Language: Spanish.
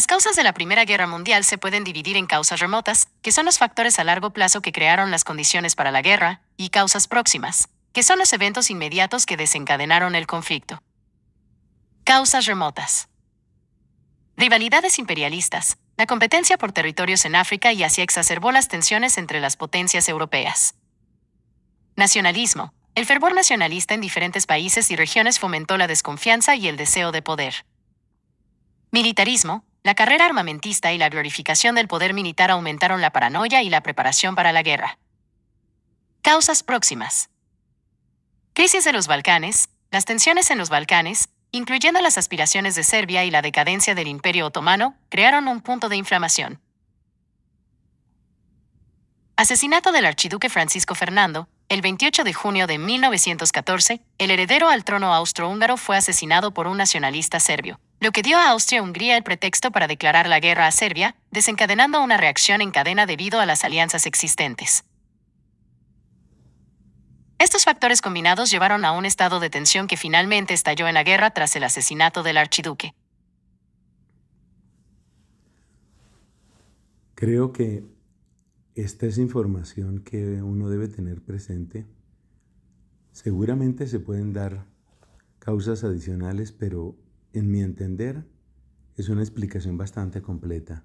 Las causas de la Primera Guerra Mundial se pueden dividir en causas remotas, que son los factores a largo plazo que crearon las condiciones para la guerra, y causas próximas, que son los eventos inmediatos que desencadenaron el conflicto. Causas remotas. Rivalidades imperialistas. La competencia por territorios en África y Asia exacerbó las tensiones entre las potencias europeas. Nacionalismo. El fervor nacionalista en diferentes países y regiones fomentó la desconfianza y el deseo de poder. Militarismo. La carrera armamentista y la glorificación del poder militar aumentaron la paranoia y la preparación para la guerra. Causas próximas. Crisis de los Balcanes, las tensiones en los Balcanes, incluyendo las aspiraciones de Serbia y la decadencia del Imperio Otomano, crearon un punto de inflamación. Asesinato del archiduque Francisco Fernando, el 28 de junio de 1914, el heredero al trono austrohúngaro fue asesinado por un nacionalista serbio lo que dio a Austria-Hungría el pretexto para declarar la guerra a Serbia, desencadenando una reacción en cadena debido a las alianzas existentes. Estos factores combinados llevaron a un estado de tensión que finalmente estalló en la guerra tras el asesinato del archiduque. Creo que esta es información que uno debe tener presente. Seguramente se pueden dar causas adicionales, pero en mi entender, es una explicación bastante completa.